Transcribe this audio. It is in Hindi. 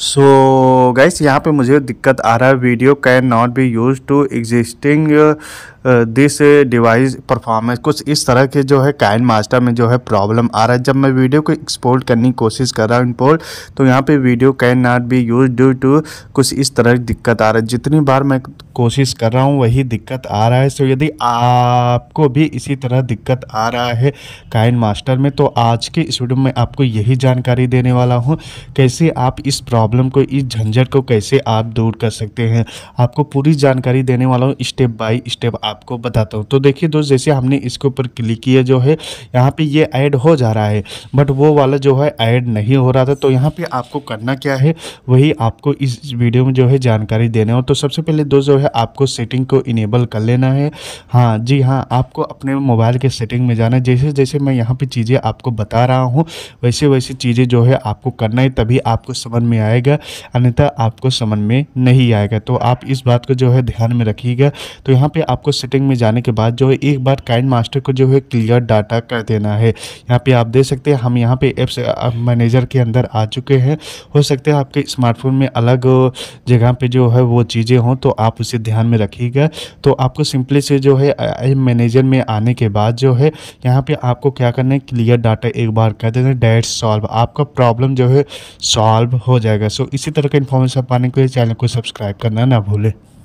सो गाइस यहाँ पे मुझे दिक्कत आ रहा है video can not be use to existing this device performance कुछ इस तरह के जो है काइन मास्टर में जो है प्रॉब्लम आ रहा है जब मैं वीडियो को एक्सपोर्ट करने की कोशिश कर रहा हूँ इम्पोर्ट तो यहाँ पे video can not be use due to कुछ इस तरह की दिक्कत आ रहा है जितनी बार मैं कोशिश कर रहा हूँ वही दिक्कत आ रहा है सो तो यदि आपको भी इसी तरह दिक्कत आ रहा है काइन मास्टर में तो आज के इस वीडियो में आपको यही जानकारी देने वाला हूँ कैसे आप इस प्रॉब्लम को इस झंझट को कैसे आप दूर कर सकते हैं आपको पूरी जानकारी देने वाला हूँ स्टेप बाई स्टेप आपको बताता हूँ तो देखिए दोस्त जैसे हमने इसके ऊपर क्लिक किया जो है यहाँ पे ये ऐड हो जा रहा है बट वो वाला जो है ऐड नहीं हो रहा था तो यहाँ पे आपको करना क्या है वही आपको इस वीडियो में जो है जानकारी देना हो तो सबसे पहले दोस्त जो है आपको सेटिंग को इनेबल कर लेना है हाँ जी हाँ आपको अपने मोबाइल के सेटिंग में जाना है जैसे जैसे मैं यहाँ पर चीज़ें आपको बता रहा हूँ वैसे वैसे चीज़ें जो है आपको करना है तभी आपको समझ में आएगा अन्यथा आपको समझ में नहीं आएगा तो आप इस बात को जो है ध्यान में रखिएगा तो यहाँ पर आपको सेटिंग में जाने के बाद जो है एक बार काइंड मास्टर को जो है क्लियर डाटा कर देना है यहाँ पे आप देख सकते हैं हम यहाँ पे एप्स मैनेजर के अंदर आ चुके हैं हो सकता है आपके स्मार्टफोन में अलग जगह पे जो है वो चीज़ें हों तो आप उसे ध्यान में रखिएगा तो आपको सिंपली से जो है एप मैनेजर में आने के बाद जो है यहाँ पर आपको क्या करना है क्लियर डाटा एक बार कर देना डेट सॉल्व आपका प्रॉब्लम जो है सॉल्व हो जाएगा सो इसी तरह का इन्फॉर्मेशन पाने के लिए चैनल को सब्सक्राइब करना ना भूलें